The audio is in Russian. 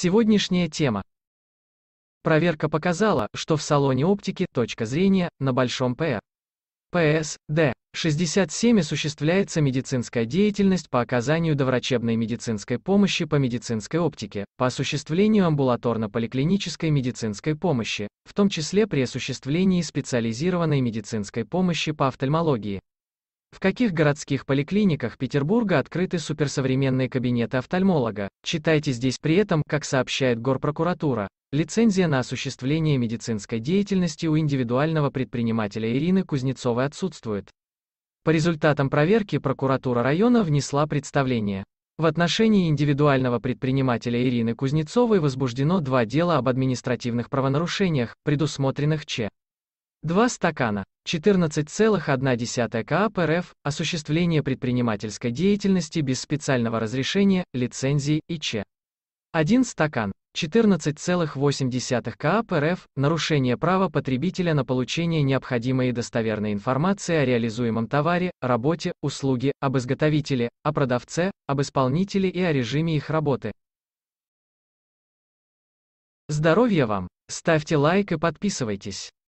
Сегодняшняя тема. Проверка показала, что в салоне оптики точка зрения на большом П. Д. 67 осуществляется медицинская деятельность по оказанию доврачебной медицинской помощи по медицинской оптике, по осуществлению амбулаторно-поликлинической медицинской помощи, в том числе при осуществлении специализированной медицинской помощи по офтальмологии, в каких городских поликлиниках Петербурга открыты суперсовременные кабинеты офтальмолога? Читайте здесь при этом, как сообщает Горпрокуратура. Лицензия на осуществление медицинской деятельности у индивидуального предпринимателя Ирины Кузнецовой отсутствует. По результатам проверки прокуратура района внесла представление. В отношении индивидуального предпринимателя Ирины Кузнецовой возбуждено два дела об административных правонарушениях, предусмотренных ч. 2 стакана, 14,1 КАП РФ, осуществление предпринимательской деятельности без специального разрешения, лицензии и Ч. 1 стакан, 14,8 КАП РФ, нарушение права потребителя на получение необходимой и достоверной информации о реализуемом товаре, работе, услуге, об изготовителе, о продавце, об исполнителе и о режиме их работы. Здоровья вам! Ставьте лайк и подписывайтесь.